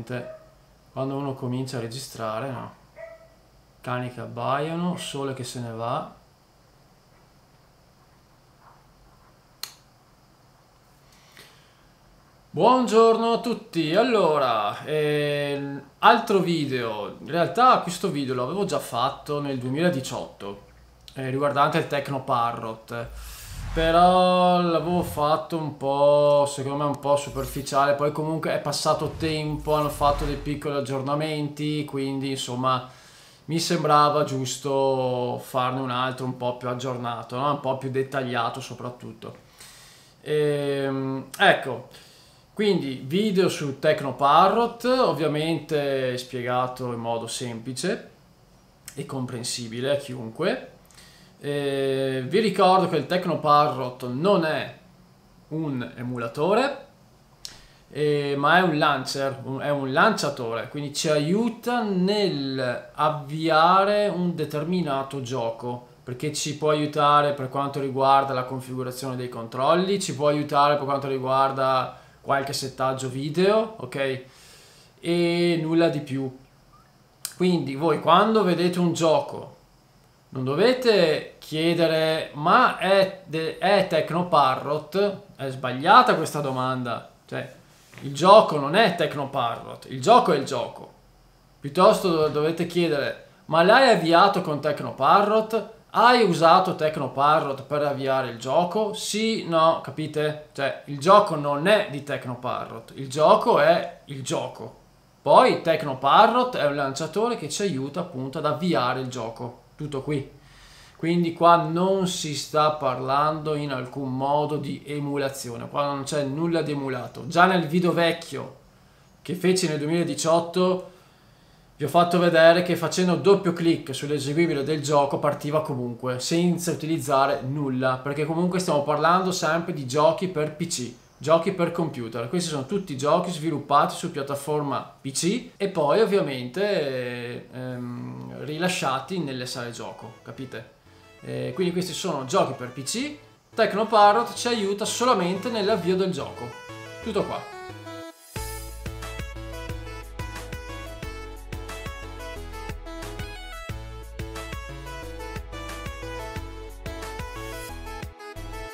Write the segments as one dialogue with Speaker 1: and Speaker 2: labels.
Speaker 1: ovviamente quando uno comincia a registrare no? cani che abbaiano sole che se ne va Buongiorno a tutti, allora, eh, altro video, in realtà questo video l'avevo già fatto nel 2018 eh, riguardante il Tecno Parrot però l'avevo fatto un po', secondo me un po' superficiale, poi comunque è passato tempo, hanno fatto dei piccoli aggiornamenti, quindi insomma mi sembrava giusto farne un altro un po' più aggiornato, no? un po' più dettagliato soprattutto. E, ehm, ecco, quindi video su Tecnoparrot, ovviamente spiegato in modo semplice e comprensibile a chiunque e vi ricordo che il Tecnoparrot non è un emulatore, eh, ma è un launcher, un, è un lanciatore, quindi ci aiuta nel avviare un determinato gioco perché ci può aiutare per quanto riguarda la configurazione dei controlli, ci può aiutare per quanto riguarda qualche settaggio video, ok? E nulla di più. Quindi voi quando vedete un gioco non dovete chiedere ma è, de- è Tecnoparrot? È sbagliata questa domanda. Cioè, il gioco non è Tecnoparrot, il gioco è il gioco. Piuttosto dovete chiedere ma l'hai avviato con Tecnoparrot? Hai usato Tecnoparrot per avviare il gioco? Sì, no, capite? Cioè, il gioco non è di Tecnoparrot, il gioco è il gioco. Poi Tecnoparrot è un lanciatore che ci aiuta appunto ad avviare il gioco tutto qui. Quindi qua non si sta parlando in alcun modo di emulazione, qua non c'è nulla di emulato. Già nel video vecchio che feci nel 2018 vi ho fatto vedere che facendo doppio clic sull'eseguibile del gioco partiva comunque senza utilizzare nulla perché comunque stiamo parlando sempre di giochi per PC giochi per computer. Questi sono tutti giochi sviluppati su piattaforma PC e poi ovviamente ehm, rilasciati nelle sale gioco, capite? Eh, quindi questi sono giochi per PC. Tecnoparrot ci aiuta solamente nell'avvio del gioco. Tutto qua.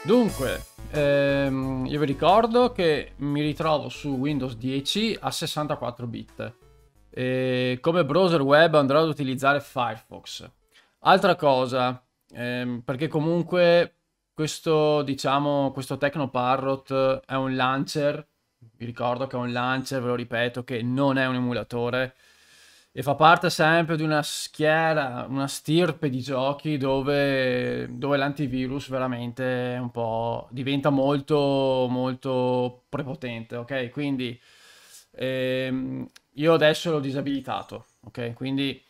Speaker 1: Dunque, ehm, io vi ricordo che mi ritrovo su Windows 10 a 64 bit. E come browser web andrò ad utilizzare Firefox. Altra cosa, ehm, perché comunque questo, diciamo, questo Technoparrot è un launcher, vi ricordo che è un launcher, ve lo ripeto, che non è un emulatore, e fa parte sempre di una schiera, una stirpe di giochi dove, dove l'antivirus veramente un po' diventa molto, molto prepotente, ok? Quindi ehm, io adesso l'ho disabilitato, ok? Quindi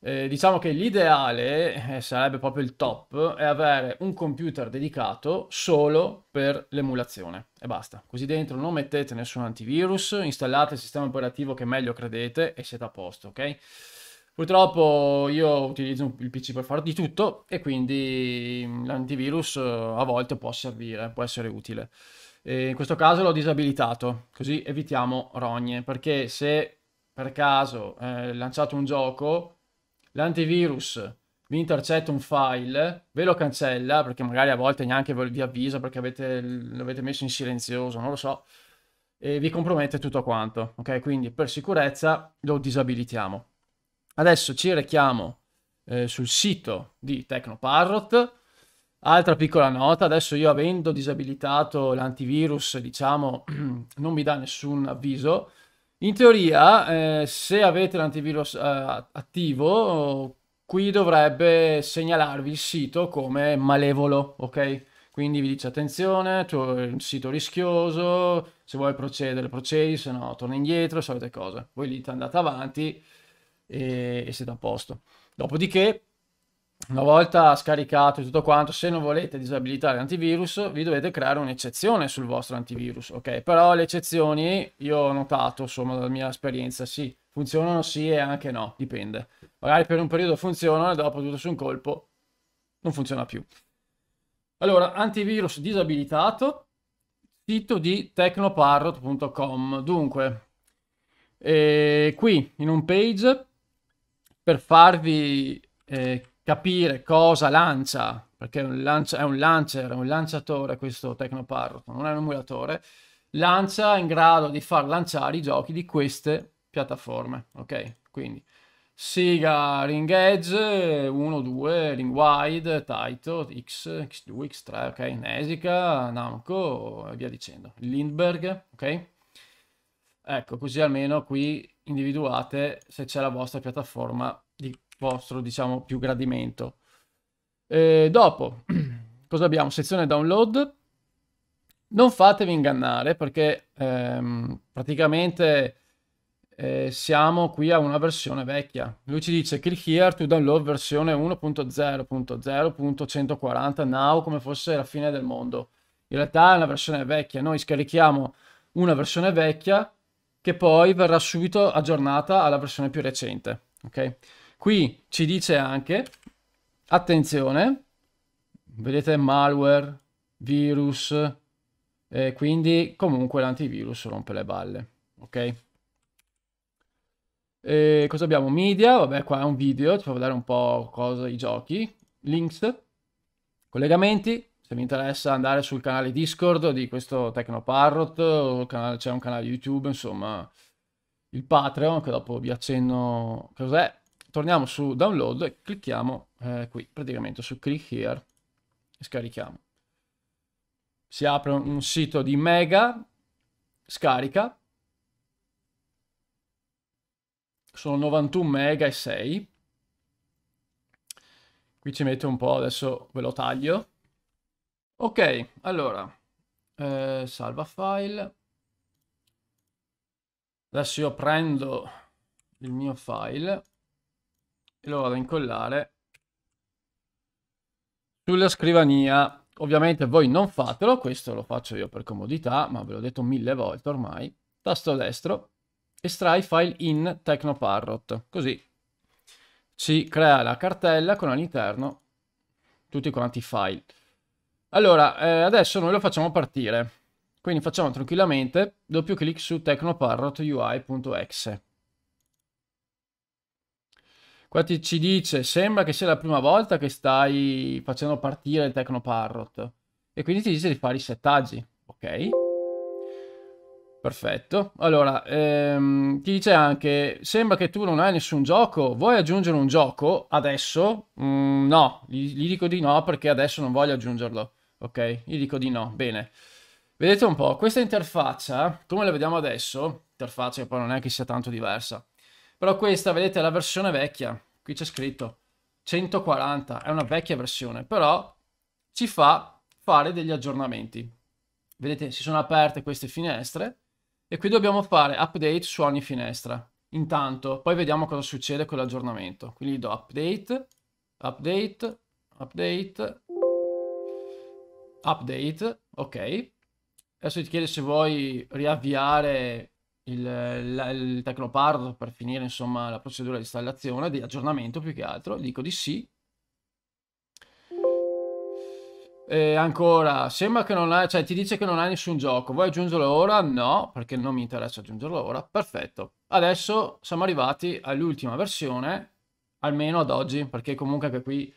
Speaker 1: eh, diciamo che l'ideale, eh, sarebbe proprio il top, è avere un computer dedicato solo per l'emulazione e basta. Così dentro non mettete nessun antivirus, installate il sistema operativo che meglio credete e siete a posto, ok? Purtroppo io utilizzo il PC per fare di tutto e quindi mm, l'antivirus eh, a volte può servire, può essere utile. E in questo caso l'ho disabilitato, così evitiamo rogne, perché se per caso eh, lanciate un gioco l'antivirus vi intercetta un file, ve lo cancella, perché magari a volte neanche vi avvisa perché avete, l'avete messo in silenzioso, non lo so, e vi compromette tutto quanto, ok? Quindi per sicurezza lo disabilitiamo. Adesso ci rechiamo eh, sul sito di Tecnoparrot. Altra piccola nota, adesso io avendo disabilitato l'antivirus, diciamo, non mi dà nessun avviso, in teoria, eh, se avete l'antivirus eh, attivo, qui dovrebbe segnalarvi il sito come malevolo, ok? Quindi vi dice attenzione, tu, un sito rischioso, se vuoi procedere procedi, se no torna indietro, solite cose. Voi lì andate avanti e, e siete a posto. Dopodiché una volta scaricato tutto quanto, se non volete disabilitare l'antivirus, vi dovete creare un'eccezione sul vostro antivirus, ok? Però le eccezioni, io ho notato, insomma, dalla mia esperienza, sì, funzionano sì e anche no, dipende. Magari per un periodo funzionano e dopo tutto su un colpo non funziona più. Allora, antivirus disabilitato, sito di technoparrot.com. Dunque, eh, qui in un page, per farvi eh, capire cosa lancia, perché è un, lancia, è un lancer, è un lanciatore questo Tecnoparroto, non è un emulatore, lancia in grado di far lanciare i giochi di queste piattaforme, ok? Quindi Sega Ring Edge 1, 2, Ring Wide, Taito, X, X2, X3, ok? Nesica, Namco e via dicendo. Lindbergh, ok? Ecco, così almeno qui individuate se c'è la vostra piattaforma di vostro, diciamo, più gradimento. E dopo, cosa abbiamo? Sezione download. Non fatevi ingannare perché ehm, praticamente eh, siamo qui a una versione vecchia. Lui ci dice click here to download versione 1.0.0.140 now come fosse la fine del mondo. In realtà è una versione vecchia, noi scarichiamo una versione vecchia che poi verrà subito aggiornata alla versione più recente. Ok? Qui ci dice anche, attenzione, vedete malware, virus, eh, quindi comunque l'antivirus rompe le balle, ok? E cosa abbiamo? Media, vabbè qua è un video, ti fa vedere un po' cosa i giochi, links, collegamenti, se vi interessa andare sul canale Discord di questo Tecnoparrot, c'è un canale YouTube, insomma, il Patreon, che dopo vi accenno cos'è, torniamo su download e clicchiamo eh, qui, praticamente su click here e scarichiamo. Si apre un sito di Mega, scarica, sono 91 mega e 6. Qui ci mette un po', adesso ve lo taglio. Ok, allora, eh, salva file. Adesso io prendo il mio file e lo vado a incollare sulla scrivania. Ovviamente voi non fatelo, questo lo faccio io per comodità, ma ve l'ho detto mille volte ormai. Tasto destro, estrai file in Technoparrot, così ci crea la cartella con all'interno tutti quanti i file. Allora, eh, adesso noi lo facciamo partire, quindi facciamo tranquillamente doppio clic su technoparrot.ui.exe Qua ti, ci dice, sembra che sia la prima volta che stai facendo partire il Tecnoparrot. E quindi ti dice di fare i settaggi. Ok. Perfetto. Allora, ehm, ti dice anche, sembra che tu non hai nessun gioco. Vuoi aggiungere un gioco adesso? Mm, no, gli, gli dico di no perché adesso non voglio aggiungerlo. Ok, gli dico di no. Bene. Vedete un po', questa interfaccia, come la vediamo adesso, interfaccia che poi non è che sia tanto diversa, però questa, vedete, è la versione vecchia. Qui c'è scritto 140, è una vecchia versione, però ci fa fare degli aggiornamenti. Vedete, si sono aperte queste finestre e qui dobbiamo fare update su ogni finestra. Intanto, poi vediamo cosa succede con l'aggiornamento. Quindi do update, update, update, update, ok. Adesso ti chiede se vuoi riavviare il, la, il Tecnopardo per finire insomma la procedura di installazione, di aggiornamento più che altro, dico di sì. E ancora, sembra che non ha cioè ti dice che non hai nessun gioco, vuoi aggiungerlo ora? No, perché non mi interessa aggiungerlo ora, perfetto. Adesso siamo arrivati all'ultima versione, almeno ad oggi, perché comunque anche qui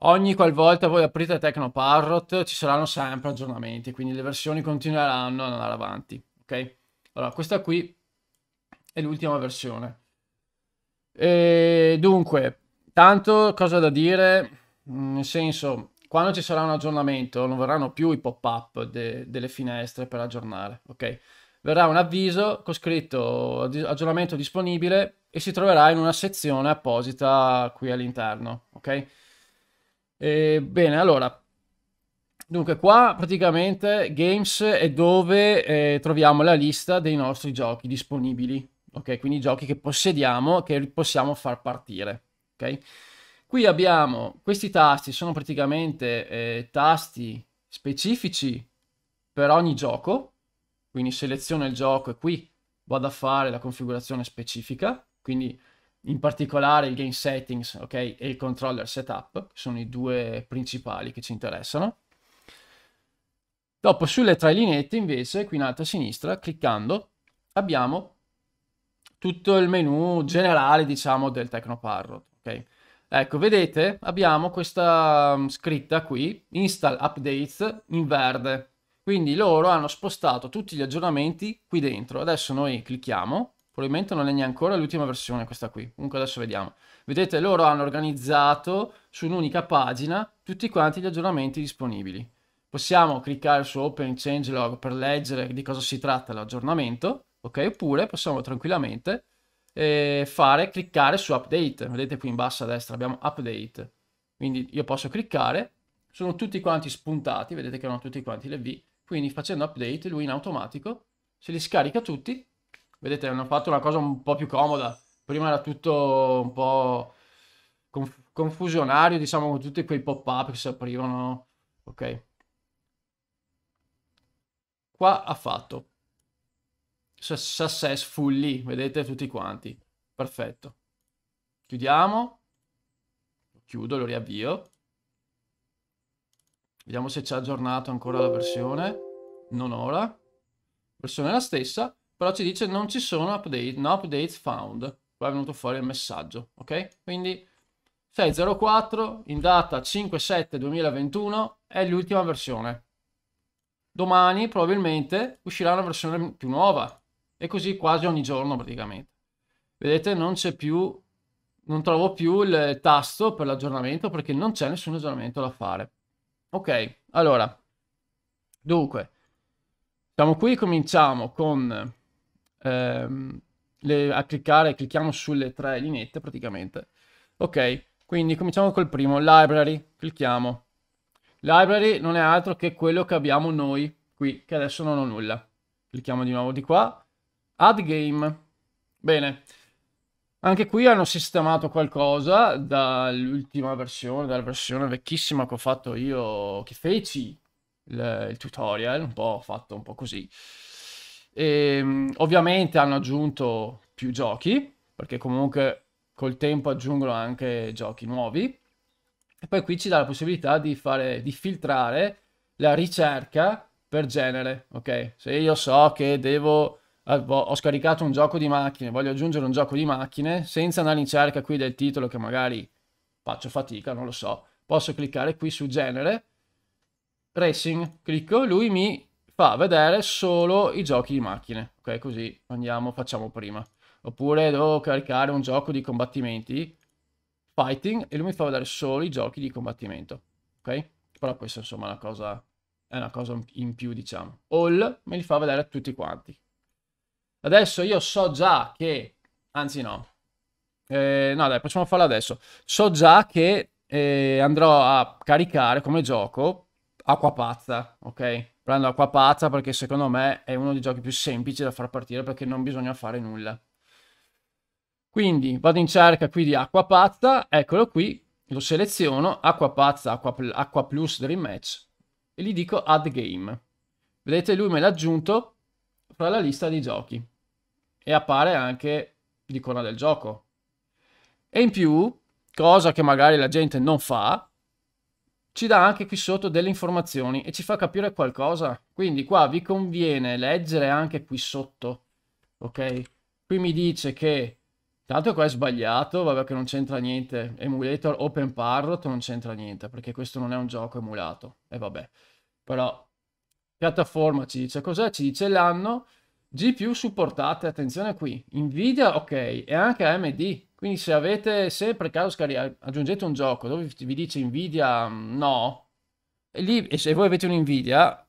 Speaker 1: ogni qualvolta voi aprite Tecnoparrot ci saranno sempre aggiornamenti, quindi le versioni continueranno ad andare avanti, ok? Allora, questa qui è l'ultima versione. E ehm, dunque, tanto cosa da dire, mm, nel senso, quando ci sarà un aggiornamento non verranno più i pop-up de delle finestre per aggiornare, ok? Verrà un avviso con scritto aggiornamento disponibile e si troverà in una sezione apposita qui all'interno, ok? E, ehm, bene, allora, Dunque, qua praticamente Games è dove eh, troviamo la lista dei nostri giochi disponibili, ok? Quindi giochi che possediamo, che possiamo far partire, ok? Qui abbiamo questi tasti, sono praticamente eh, tasti specifici per ogni gioco, quindi seleziono il gioco e qui vado a fare la configurazione specifica, quindi in particolare il game settings, ok, e il controller setup, che sono i due principali che ci interessano. Dopo sulle tre lineette invece, qui in alto a sinistra, cliccando, abbiamo tutto il menu generale, diciamo, del Tecnoparrot. Ok? Ecco, vedete, abbiamo questa mm, scritta qui, install updates, in verde. Quindi loro hanno spostato tutti gli aggiornamenti qui dentro. Adesso noi clicchiamo, probabilmente non è neanche ancora l'ultima versione questa qui, comunque adesso vediamo. Vedete, loro hanno organizzato su un'unica pagina tutti quanti gli aggiornamenti disponibili possiamo cliccare su Open Changelog per leggere di cosa si tratta l'aggiornamento, ok? Oppure possiamo tranquillamente eh, fare cliccare su Update. Vedete qui in basso a destra abbiamo Update. Quindi io posso cliccare, sono tutti quanti spuntati, vedete che erano tutti quanti le V, quindi facendo Update lui in automatico se li scarica tutti. Vedete, hanno fatto una cosa un po' più comoda. Prima era tutto un po' conf confusionario, diciamo, con tutti quei pop-up che si aprivano. Ok, Qua ha fatto. Successfully, vedete tutti quanti. Perfetto. Chiudiamo. Chiudo, lo riavvio. Vediamo se ci ha aggiornato ancora la versione. Non ora. Versione la stessa, però ci dice non ci sono update, no updates found. Qua è venuto fuori il messaggio, ok? Quindi 6.04 in data 5.7.2021 è l'ultima versione domani probabilmente uscirà una versione più nuova e così quasi ogni giorno praticamente. Vedete, non c'è più, non trovo più il tasto per l'aggiornamento perché non c'è nessun aggiornamento da fare. Ok, allora, dunque, siamo qui, cominciamo con ehm, le, a cliccare, clicchiamo sulle tre lineette praticamente. Ok, quindi cominciamo col primo, library, clicchiamo. Library non è altro che quello che abbiamo noi qui, che adesso non ho nulla. Clicchiamo di nuovo di qua. Add game. Bene. Anche qui hanno sistemato qualcosa dall'ultima versione, dalla versione vecchissima che ho fatto io, che feci il, il tutorial, un po' fatto un po' così. E, ehm, ovviamente hanno aggiunto più giochi, perché comunque col tempo aggiungono anche giochi nuovi. E poi qui ci dà la possibilità di, fare, di filtrare la ricerca per genere, ok? Se io so che devo eh, ho scaricato un gioco di macchine, voglio aggiungere un gioco di macchine, senza andare in cerca qui del titolo che magari faccio fatica, non lo so, posso cliccare qui su genere, racing, clicco, lui mi fa vedere solo i giochi di macchine, ok? Così andiamo, facciamo prima. Oppure devo caricare un gioco di combattimenti, fighting e lui mi fa vedere solo i giochi di combattimento, ok? Però questa insomma è una cosa, è una cosa in più diciamo. All me li fa vedere tutti quanti. Adesso io so già che, anzi no, eh, no dai possiamo farlo adesso, so già che eh, andrò a caricare come gioco Acqua Pazza, ok? Prendo Acqua Pazza perché secondo me è uno dei giochi più semplici da far partire perché non bisogna fare nulla. Quindi vado in cerca qui di acqua pazza, eccolo qui, lo seleziono, acqua pazza, acqua, acqua plus dream match, e gli dico add game. Vedete lui me l'ha aggiunto fra la lista di giochi e appare anche l'icona del gioco. E in più, cosa che magari la gente non fa, ci dà anche qui sotto delle informazioni e ci fa capire qualcosa. Quindi qua vi conviene leggere anche qui sotto, ok? Qui mi dice che Tanto qua è sbagliato, vabbè che non c'entra niente, emulator open parrot non c'entra niente, perché questo non è un gioco emulato, e vabbè. Però, piattaforma ci dice cos'è, ci dice l'anno, GPU supportate, attenzione qui, Nvidia ok, e anche AMD, quindi se avete se per caso scaricare, aggiungete un gioco dove vi dice Nvidia mm, no, e, lì, e se voi avete un Nvidia,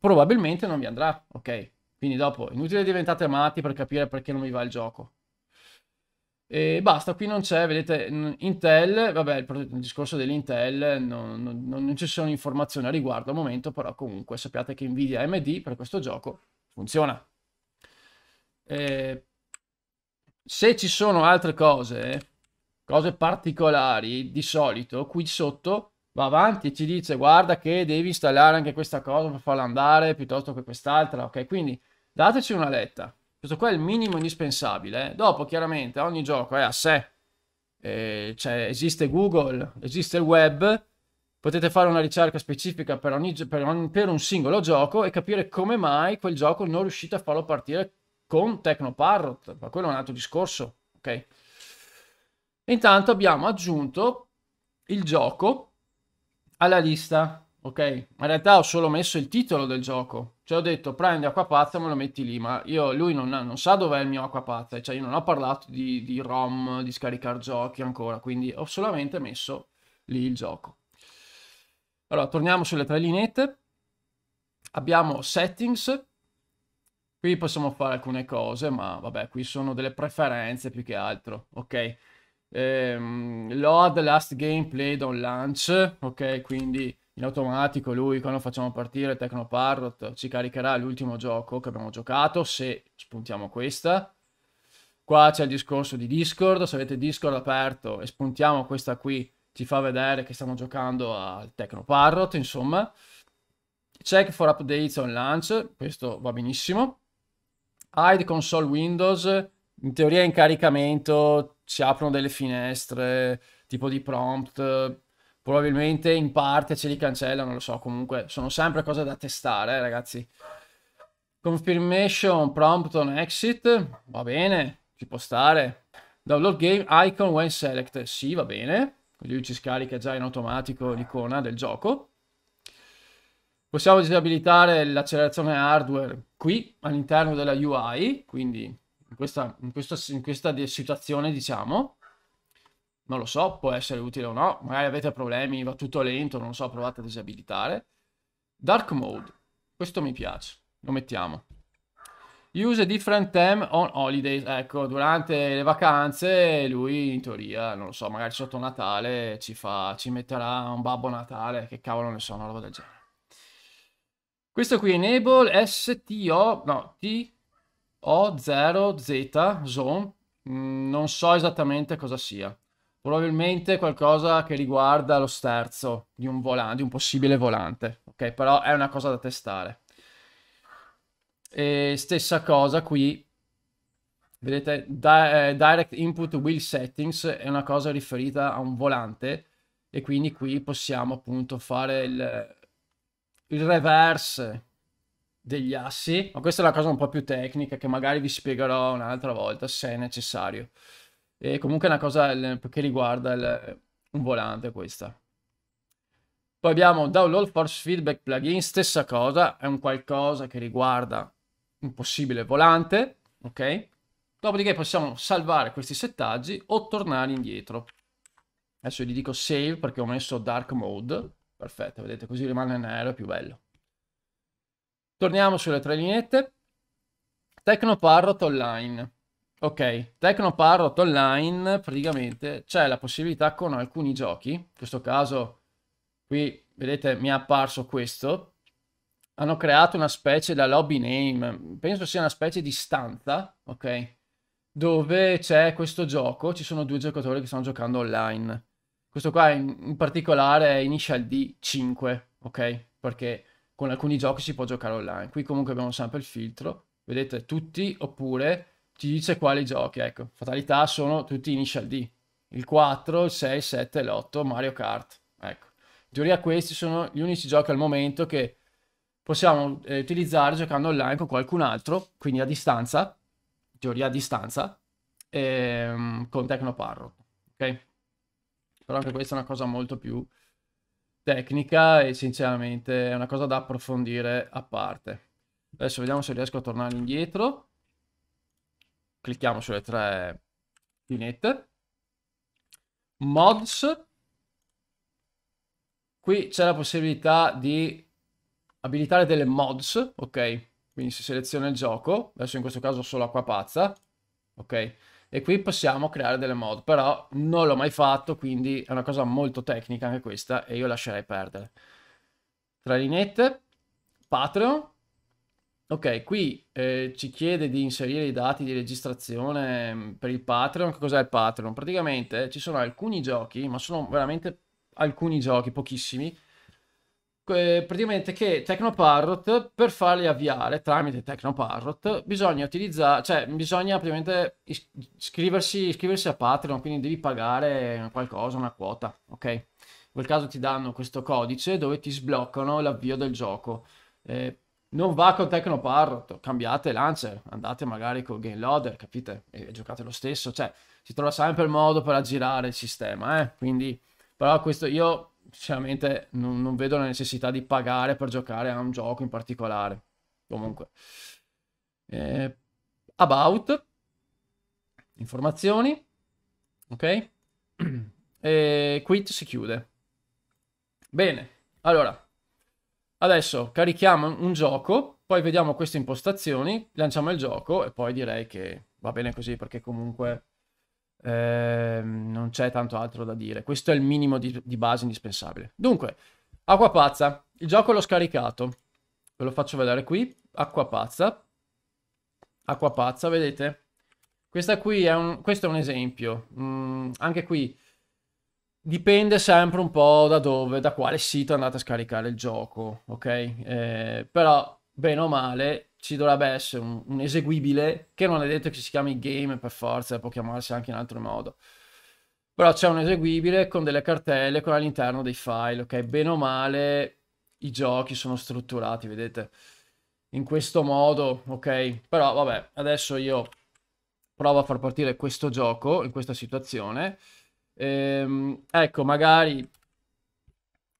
Speaker 1: probabilmente non vi andrà, ok? Quindi dopo, inutile diventate matti per capire perché non vi va il gioco e basta, qui non c'è, vedete, Intel, vabbè, il, discorso dell'Intel non, non, non ci sono informazioni a riguardo al momento, però comunque sappiate che Nvidia AMD per questo gioco funziona. E se ci sono altre cose, cose particolari, di solito qui sotto va avanti e ci dice guarda che devi installare anche questa cosa per farla andare piuttosto che quest'altra, ok? Quindi dateci una letta questo qua è il minimo indispensabile. Eh. Dopo, chiaramente, ogni gioco è a sé. Eh, cioè, esiste Google, esiste il web. Potete fare una ricerca specifica per, ogni, per, ogni, per un singolo gioco e capire come mai quel gioco non riuscite a farlo partire con Tecnoparrot. Ma quello è un altro discorso, ok? Intanto abbiamo aggiunto il gioco alla lista ok? In realtà ho solo messo il titolo del gioco, cioè ho detto prendi acquapazza e me lo metti lì, ma io, lui non, non sa dov'è il mio acquapazza, cioè io non ho parlato di, di ROM, di scaricare giochi ancora, quindi ho solamente messo lì il gioco. Allora, torniamo sulle tre lineette, abbiamo settings, qui possiamo fare alcune cose, ma vabbè, qui sono delle preferenze più che altro, ok? Ehm, load last game played on launch, ok? Quindi in automatico lui quando facciamo partire Tecnoparrot ci caricherà l'ultimo gioco che abbiamo giocato se spuntiamo questa qua c'è il discorso di Discord se avete Discord aperto e spuntiamo questa qui ci fa vedere che stiamo giocando al Tecnoparrot insomma check for updates on launch questo va benissimo hide console windows in teoria in caricamento si aprono delle finestre tipo di prompt probabilmente in parte ce li cancellano, lo so, comunque sono sempre cose da testare, eh, ragazzi. Confirmation prompt on exit, va bene, ci può stare. Download game icon when select, sì, va bene. così ci scarica già in automatico l'icona del gioco. Possiamo disabilitare l'accelerazione hardware qui all'interno della UI, quindi in questa, in questa, in questa situazione diciamo non lo so, può essere utile o no, magari avete problemi, va tutto lento, non lo so, provate a disabilitare. Dark mode, questo mi piace, lo mettiamo. Use a different time on holidays, ecco, durante le vacanze lui in teoria, non lo so, magari sotto Natale ci, fa, ci metterà un babbo Natale, che cavolo ne so, una roba del genere. Questo qui enable STO, no, TO0Z zone, mm, non so esattamente cosa sia. Probabilmente qualcosa che riguarda lo sterzo di un, volante, di un possibile volante. Ok, però è una cosa da testare. E stessa cosa qui. Vedete, di- eh, Direct Input Wheel Settings è una cosa riferita a un volante e quindi qui possiamo appunto fare il, il reverse degli assi, ma questa è una cosa un po' più tecnica che magari vi spiegherò un'altra volta se è necessario. E comunque è una cosa che riguarda il, un volante questa. Poi abbiamo Download Force Feedback Plugin, stessa cosa, è un qualcosa che riguarda un possibile volante, ok? Dopodiché possiamo salvare questi settaggi o tornare indietro. Adesso gli dico save perché ho messo dark mode. Perfetto, vedete, così rimane nero, è più bello. Torniamo sulle tre lineette. Tecnoparrot online. Ok, Tecnoparrot Online praticamente c'è la possibilità con alcuni giochi, in questo caso qui vedete mi è apparso questo, hanno creato una specie da lobby name, penso sia una specie di stanza, ok, dove c'è questo gioco, ci sono due giocatori che stanno giocando online. Questo qua in, in particolare è Initial D5, ok, perché con alcuni giochi si può giocare online. Qui comunque abbiamo sempre il filtro, vedete tutti oppure ti dice quali giochi, ecco, fatalità sono tutti initial D, il 4, il 6, il 7 e l'8, Mario Kart, ecco. In teoria questi sono gli unici giochi al momento che possiamo eh, utilizzare giocando online con qualcun altro, quindi a distanza, in teoria a distanza, ehm, con Tecnoparro, ok? Però anche questa è una cosa molto più tecnica e sinceramente è una cosa da approfondire a parte. Adesso vediamo se riesco a tornare indietro. Clicchiamo sulle tre pinette. Mods. Qui c'è la possibilità di abilitare delle mods, ok? Quindi si seleziona il gioco, adesso in questo caso solo acqua pazza, ok? E qui possiamo creare delle mod, però non l'ho mai fatto, quindi è una cosa molto tecnica anche questa e io lascerei perdere. Tre linette Patreon, Ok, qui eh, ci chiede di inserire i dati di registrazione mm, per il Patreon. Che cos'è il Patreon? Praticamente eh, ci sono alcuni giochi, ma sono veramente alcuni giochi, pochissimi. Eh, praticamente che Tecnoparrot per farli avviare tramite Tecnoparrot bisogna utilizzare, cioè bisogna praticamente iscriversi, iscriversi a Patreon, quindi devi pagare qualcosa, una quota, ok? In quel caso ti danno questo codice dove ti sbloccano l'avvio del gioco. Eh, non va con Tecnoparrot, cambiate Lancer, andate magari col Game Loader, capite? E giocate lo stesso, cioè si trova sempre il modo per aggirare il sistema, eh? Quindi, però questo io sinceramente non, non, vedo la necessità di pagare per giocare a un gioco in particolare. Comunque. Eh, about. Informazioni. Ok. E quit si chiude. Bene. Allora, Adesso carichiamo un gioco, poi vediamo queste impostazioni, lanciamo il gioco e poi direi che va bene così perché comunque eh, non c'è tanto altro da dire. Questo è il minimo di, di base indispensabile. Dunque, acqua pazza. Il gioco l'ho scaricato. Ve lo faccio vedere qui. Acqua pazza. Acqua pazza, vedete? Questa qui è un, questo è un esempio. Mm, anche qui Dipende sempre un po' da dove, da quale sito andate a scaricare il gioco, ok? Eh, però, bene o male, ci dovrebbe essere un, un, eseguibile che non è detto che si chiami game per forza, può chiamarsi anche in altro modo. Però c'è un eseguibile con delle cartelle con all'interno dei file, ok? Bene o male, i giochi sono strutturati, vedete? In questo modo, ok? Però, vabbè, adesso io provo a far partire questo gioco in questa situazione Ehm, ecco, magari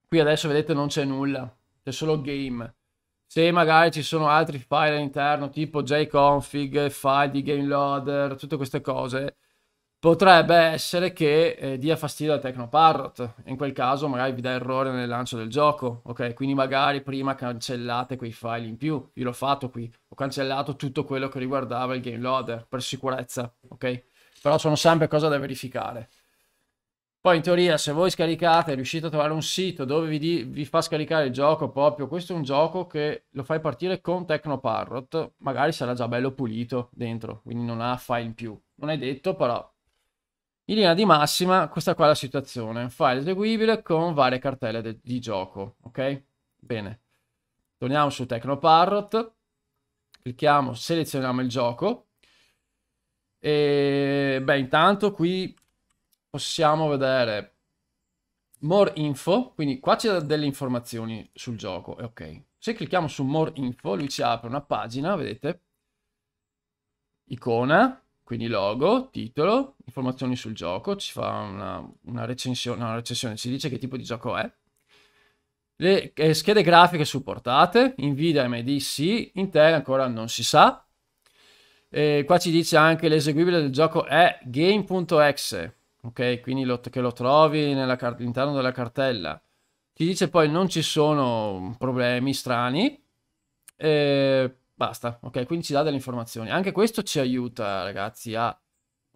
Speaker 1: qui adesso vedete non c'è nulla, c'è solo game. Se magari ci sono altri file all'interno, tipo jconfig, file di game loader, tutte queste cose, potrebbe essere che eh, dia fastidio al TecnoParrot. In quel caso magari vi dà errore nel lancio del gioco, ok? Quindi magari prima cancellate quei file in più. Io l'ho fatto qui, ho cancellato tutto quello che riguardava il game loader per sicurezza, ok? Però sono sempre cose da verificare. Poi in teoria se voi scaricate, riuscite a trovare un sito dove vi, di, vi, fa scaricare il gioco proprio, questo è un gioco che lo fai partire con Tecnoparrot, magari sarà già bello pulito dentro, quindi non ha file in più. Non è detto però. In linea di massima questa qua è la situazione, file eseguibile con varie cartelle de- di gioco, ok? Bene, torniamo su Tecnoparrot, clicchiamo, selezioniamo il gioco. E beh, intanto qui possiamo vedere more info, quindi qua c'è delle informazioni sul gioco, è ok. Se clicchiamo su more info, lui ci apre una pagina, vedete, icona, quindi logo, titolo, informazioni sul gioco, ci fa una, una recensione, una recensione, ci dice che tipo di gioco è. Le eh, schede grafiche supportate, Nvidia AMD sì, Intel ancora non si sa. E qua ci dice anche l'eseguibile del gioco è game.exe, ok? Quindi lo, che lo trovi all'interno della cartella. Ti dice poi non ci sono problemi strani e basta, ok? Quindi ci dà delle informazioni. Anche questo ci aiuta, ragazzi, a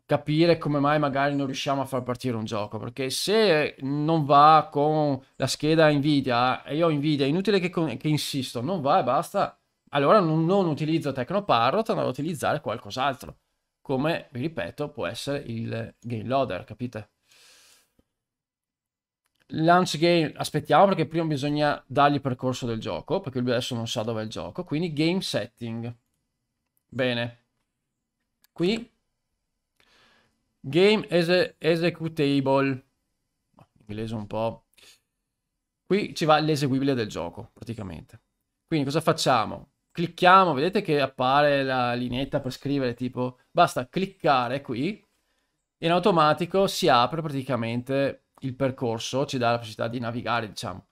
Speaker 1: capire come mai magari non riusciamo a far partire un gioco, perché se non va con la scheda Nvidia, e io ho Nvidia, è inutile che, che insisto, non va e basta, allora non, non utilizzo Tecnoparrot, andrò ad utilizzare qualcos'altro come, vi ripeto, può essere il game loader, capite? Launch game, aspettiamo perché prima bisogna dargli il percorso del gioco, perché lui adesso non sa dove è il gioco, quindi game setting. Bene. Qui game exe executable, in inglese un po'. Qui ci va l'eseguibile del gioco, praticamente. Quindi cosa facciamo? clicchiamo, vedete che appare la lineetta per scrivere, tipo basta cliccare qui e in automatico si apre praticamente il percorso, ci dà la possibilità di navigare, diciamo.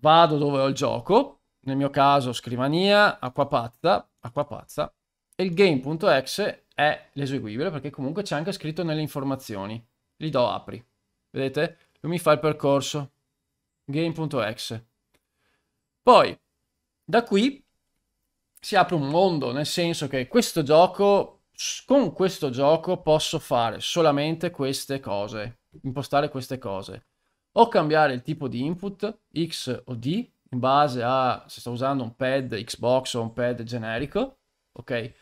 Speaker 1: Vado dove ho il gioco, nel mio caso scrivania, acqua pazza, acqua pazza e il game.exe è l'eseguibile perché comunque c'è anche scritto nelle informazioni. Gli do apri. Vedete? Lui mi fa il percorso game.exe. Poi da qui si apre un mondo, nel senso che questo gioco, con questo gioco posso fare solamente queste cose, impostare queste cose, o cambiare il tipo di input X o D in base a se sto usando un pad Xbox o un pad generico, ok?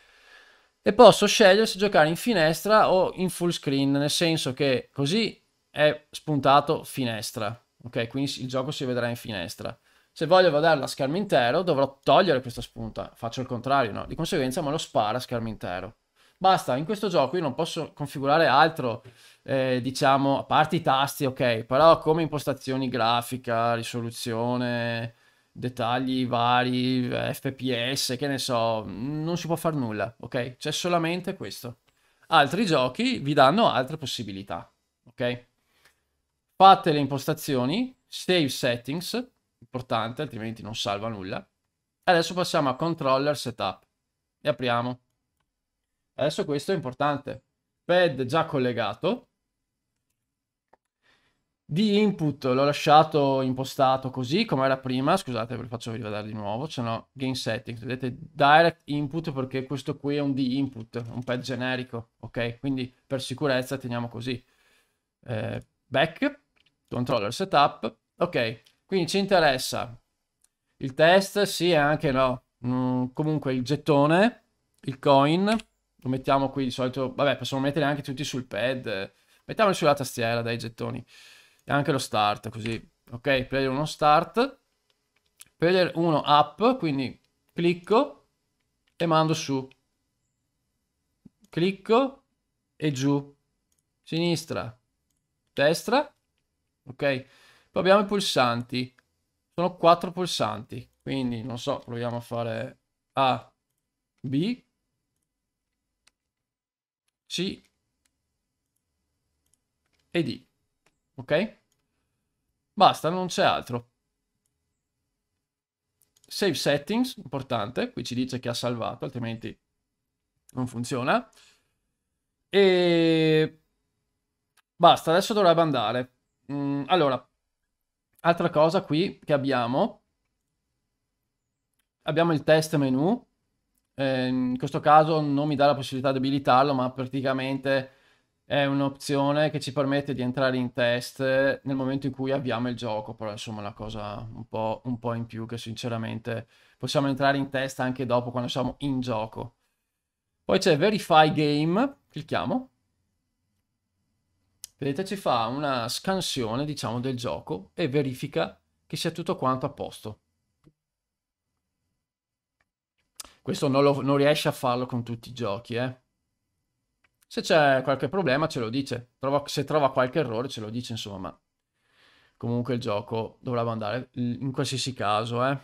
Speaker 1: E posso scegliere se giocare in finestra o in full screen, nel senso che così è spuntato finestra, ok? Quindi il gioco si vedrà in finestra. Se voglio vederla a schermo intero, dovrò togliere questa spunta. Faccio il contrario, no? Di conseguenza me lo spara a schermo intero. Basta, in questo gioco io non posso configurare altro, eh, diciamo, a parte i tasti, ok, però come impostazioni grafica, risoluzione, dettagli vari, eh, FPS, che ne so, non si può fare nulla, ok? C'è solamente questo. Altri giochi vi danno altre possibilità, ok? Fate le impostazioni, save settings, importante, altrimenti non salva nulla. Adesso passiamo a controller setup e apriamo. Adesso questo è importante. Pad già collegato. Di input l'ho lasciato impostato così come era prima, scusate ve lo faccio rivedere di nuovo, se no game settings, vedete direct input perché questo qui è un di input, un pad generico, ok? Quindi per sicurezza teniamo così. Eh, back, controller setup, ok. Quindi ci interessa il test, sì e anche no. Mm, comunque il gettone, il coin, lo mettiamo qui di solito, vabbè, possiamo metterli anche tutti sul pad, mettiamoli sulla tastiera dai gettoni. E anche lo start, così. Ok, player 1 start, player 1 up, quindi clicco e mando su. Clicco e giù. Sinistra, destra, ok? Poi abbiamo i pulsanti. Sono quattro pulsanti. Quindi, non so, proviamo a fare A, B, C e D. Ok? Basta, non c'è altro. Save settings, importante, qui ci dice che ha salvato, altrimenti non funziona. E basta, adesso dovrebbe andare. Mm, allora, Altra cosa qui che abbiamo, abbiamo il test menu, eh, in questo caso non mi dà la possibilità di abilitarlo, ma praticamente è un'opzione che ci permette di entrare in test nel momento in cui abbiamo il gioco, però insomma è una cosa un po', un po', in più che sinceramente possiamo entrare in test anche dopo quando siamo in gioco. Poi c'è Verify Game, clicchiamo, Vedete, ci fa una scansione, diciamo, del gioco e verifica che sia tutto quanto a posto. Questo non, lo, non riesce a farlo con tutti i giochi, eh. Se c'è qualche problema ce lo dice, trova, se trova qualche errore ce lo dice, insomma, ma comunque il gioco dovrebbe andare in qualsiasi caso, eh.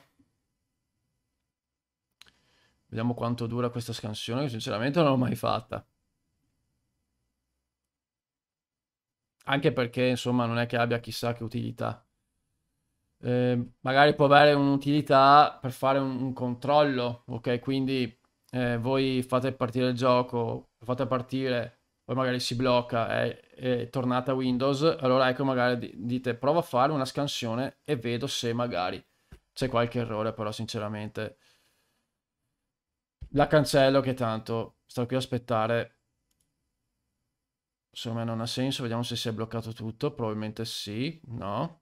Speaker 1: Vediamo quanto dura questa scansione, che sinceramente non l'ho mai fatta. anche perché insomma non è che abbia chissà che utilità. Eh, magari può avere un'utilità per fare un, un controllo, ok? Quindi eh, voi fate partire il gioco, lo fate partire, poi magari si blocca e, e tornate a Windows, allora ecco magari dite provo a fare una scansione e vedo se magari c'è qualche errore, però sinceramente la cancello che tanto sto qui a aspettare Secondo me non ha senso, vediamo se si è bloccato tutto, probabilmente sì, no.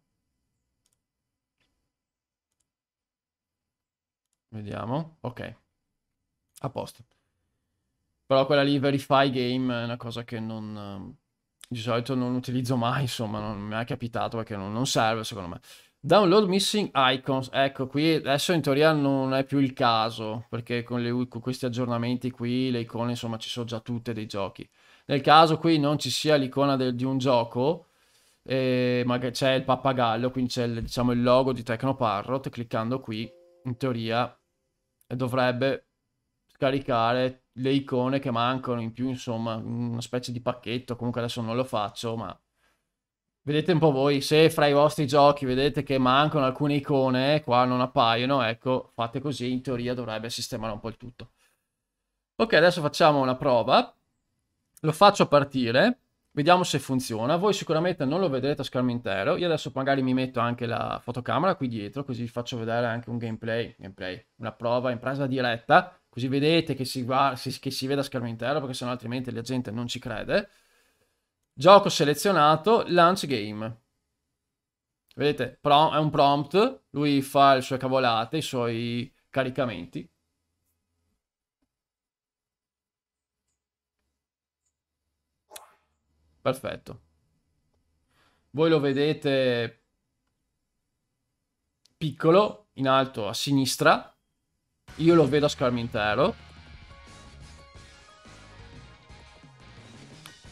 Speaker 1: Vediamo, ok, a posto. Però quella lì, verify game, è una cosa che non... Ehm, di solito non utilizzo mai, insomma, non mi è capitato perché non, non serve secondo me. Download missing icons, ecco qui adesso in teoria non è più il caso perché con, le, con, questi aggiornamenti qui le icone insomma ci sono già tutte dei giochi nel caso qui non ci sia l'icona del, di un gioco, eh, magari c'è il pappagallo, quindi c'è il, diciamo, il logo di Tecnoparrot, cliccando qui, in teoria dovrebbe scaricare le icone che mancano in più, insomma, una specie di pacchetto, comunque adesso non lo faccio, ma vedete un po' voi, se fra i vostri giochi vedete che mancano alcune icone, qua non appaiono, ecco, fate così, in teoria dovrebbe sistemare un po' il tutto. Ok, adesso facciamo una prova lo faccio partire, vediamo se funziona. Voi sicuramente non lo vedrete a schermo intero. Io adesso magari mi metto anche la fotocamera qui dietro, così vi faccio vedere anche un gameplay, gameplay una prova in presa diretta, così vedete che si, guarda, che si vede a schermo intero, perché sennò altrimenti la gente non ci crede. Gioco selezionato, launch game. Vedete, è un prompt, lui fa le sue cavolate, i suoi caricamenti. Perfetto. Voi lo vedete piccolo, in alto a sinistra. Io lo vedo a intero.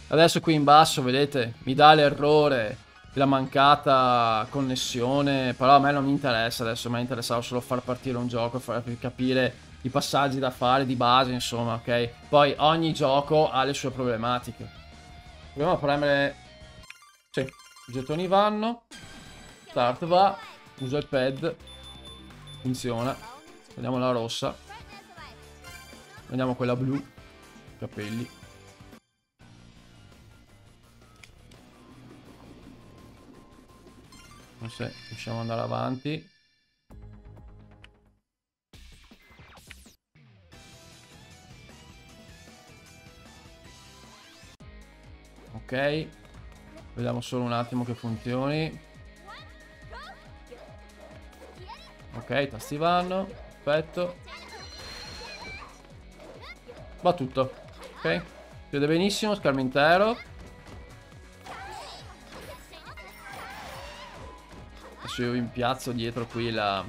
Speaker 1: Adesso qui in basso, vedete, mi dà l'errore della mancata connessione, però a me non mi interessa adesso, a me interessava solo far partire un gioco, far capire i passaggi da fare di base, insomma, ok? Poi ogni gioco ha le sue problematiche. Proviamo a premere... Sì, i gettoni vanno. Start va. Uso il pad. Funziona. Prendiamo la rossa. Prendiamo quella blu. Capelli. Non so, riusciamo ad andare avanti. Ok. Vediamo solo un attimo che funzioni. Ok, tasti vanno. Perfetto. Va tutto. Ok. Si vede benissimo, schermo intero. Adesso io impiazzo dietro qui la...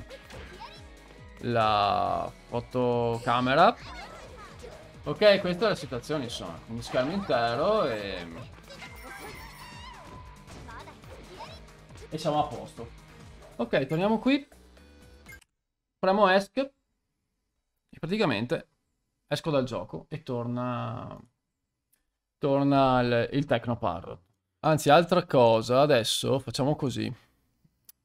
Speaker 1: La fotocamera. Ok, questa è la situazione, insomma. Un schermo intero e... e siamo a posto. Ok, torniamo qui. Premo ESC e praticamente esco dal gioco e torna, torna il, il Tecnopar. Anzi, altra cosa, adesso facciamo così.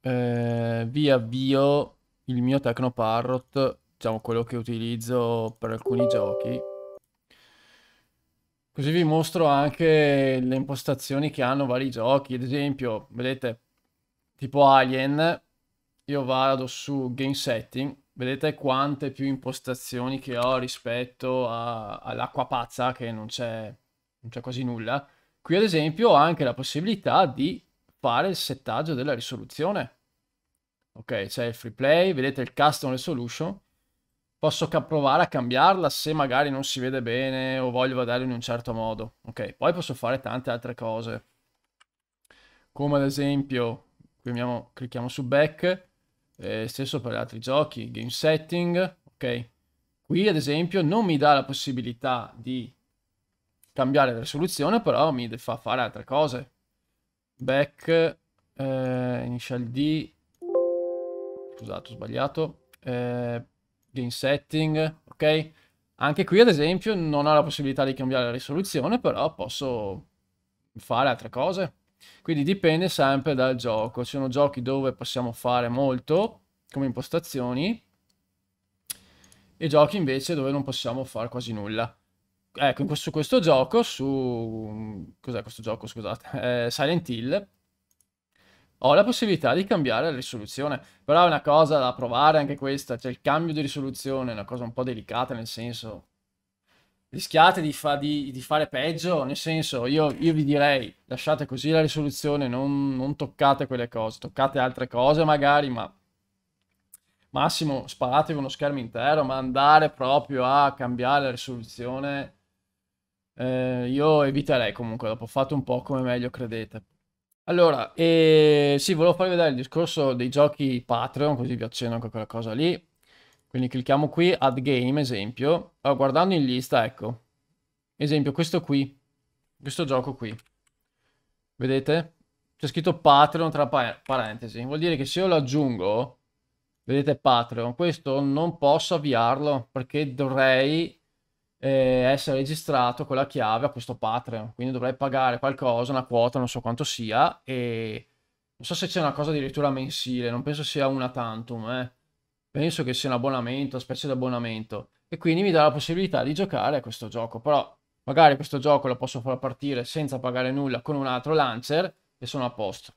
Speaker 1: Eh, vi avvio il mio Tecnoparrot, diciamo quello che utilizzo per alcuni giochi. Così vi mostro anche le impostazioni che hanno vari giochi. Ad esempio, vedete, tipo Alien, io vado su Game Setting, vedete quante più impostazioni che ho rispetto all'acqua pazza che non c'è, quasi nulla. Qui ad esempio ho anche la possibilità di fare il settaggio della risoluzione. Ok, c'è il free play, vedete il custom resolution. Posso provare a cambiarla se magari non si vede bene o voglio vederlo in un certo modo. Ok, poi posso fare tante altre cose. Come ad esempio Premiamo, clicchiamo su back, eh, stesso per gli altri giochi, game setting, ok? Qui ad esempio non mi dà la possibilità di cambiare la risoluzione, però mi fa fare altre cose. Back, eh, initial D, scusate ho sbagliato, eh, game setting, ok? Anche qui ad esempio non ho la possibilità di cambiare la risoluzione, però posso fare altre cose. Quindi dipende sempre dal gioco. Ci sono giochi dove possiamo fare molto come impostazioni e giochi invece dove non possiamo fare quasi nulla. Ecco, su questo gioco, su... cos'è questo gioco, scusate? Eh, Silent Hill, ho la possibilità di cambiare la risoluzione. Però è una cosa da provare anche questa, cioè il cambio di risoluzione è una cosa un po' delicata nel senso rischiate di, fa, di, di fare peggio, nel senso io, io, vi direi lasciate così la risoluzione, non, non toccate quelle cose, toccate altre cose magari, ma massimo sparatevi uno schermo intero, ma andare proprio a cambiare la risoluzione eh, io eviterei comunque, dopo fate un po' come meglio credete. Allora, eh, sì, volevo farvi vedere il discorso dei giochi Patreon, così vi accenno anche quella cosa lì. Quindi clicchiamo qui, add game, esempio. Allora, ah, guardando in lista, ecco. Esempio, questo qui. Questo gioco qui. Vedete? C'è scritto Patreon tra parentesi. Vuol dire che se io lo aggiungo, vedete Patreon, questo non posso avviarlo perché dovrei eh, essere registrato con la chiave a questo Patreon. Quindi dovrei pagare qualcosa, una quota, non so quanto sia. E non so se c'è una cosa addirittura mensile, non penso sia una tantum, eh penso che sia un abbonamento, specie di abbonamento, e quindi mi dà la possibilità di giocare a questo gioco. Però magari questo gioco lo posso far partire senza pagare nulla con un altro lancer e sono a posto.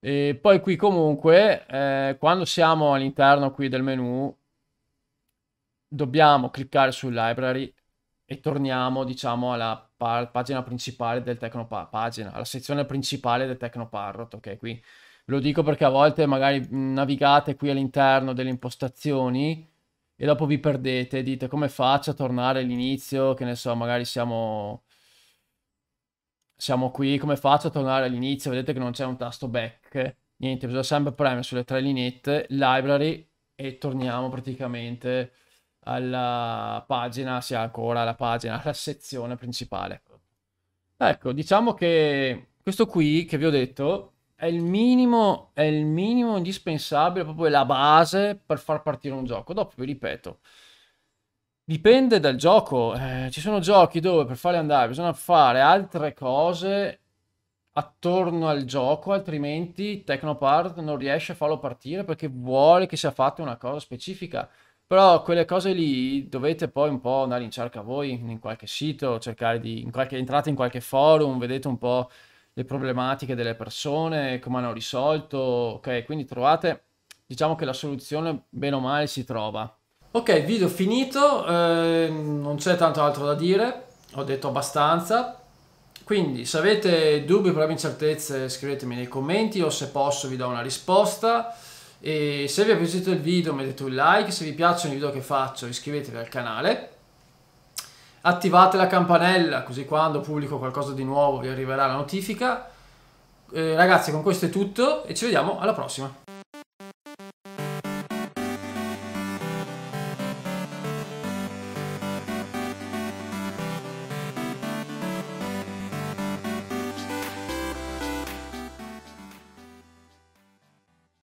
Speaker 1: E poi qui comunque, eh, quando siamo all'interno qui del menu, dobbiamo cliccare sul library e torniamo diciamo alla pagina principale del Tecnopar, pagina, alla sezione principale del Tecnoparrot, ok? Qui lo dico perché a volte magari navigate qui all'interno delle impostazioni e dopo vi perdete, dite come faccio a tornare all'inizio, che ne so, magari siamo... Siamo qui, come faccio a tornare all'inizio? Vedete che non c'è un tasto back. Niente, bisogna sempre premere sulle tre lineette, library, e torniamo praticamente alla pagina, sia ancora la pagina, la sezione principale. Ecco, diciamo che questo qui che vi ho detto è il minimo, è il minimo indispensabile, proprio la base per far partire un gioco. Dopo, vi ripeto, dipende dal gioco. Eh, ci sono giochi dove per farli andare bisogna fare altre cose attorno al gioco, altrimenti Tecnopart non riesce a farlo partire perché vuole che sia fatta una cosa specifica. Però quelle cose lì dovete poi un po' andare in cerca voi in qualche sito, cercare di in qualche, entrate in qualche forum, vedete un po' le problematiche delle persone, come hanno risolto, ok? Quindi trovate, diciamo che la soluzione bene o male si trova. Ok, video finito, eh, non c'è tanto altro da dire, ho detto abbastanza. Quindi se avete dubbi, problemi, incertezze scrivetemi nei commenti o se posso vi do una risposta. E se vi è piaciuto il video mettete un like, se vi piacciono i video che faccio iscrivetevi al canale attivate la campanella così quando pubblico qualcosa di nuovo vi arriverà la notifica. Eh, ragazzi con questo è tutto e ci vediamo alla prossima.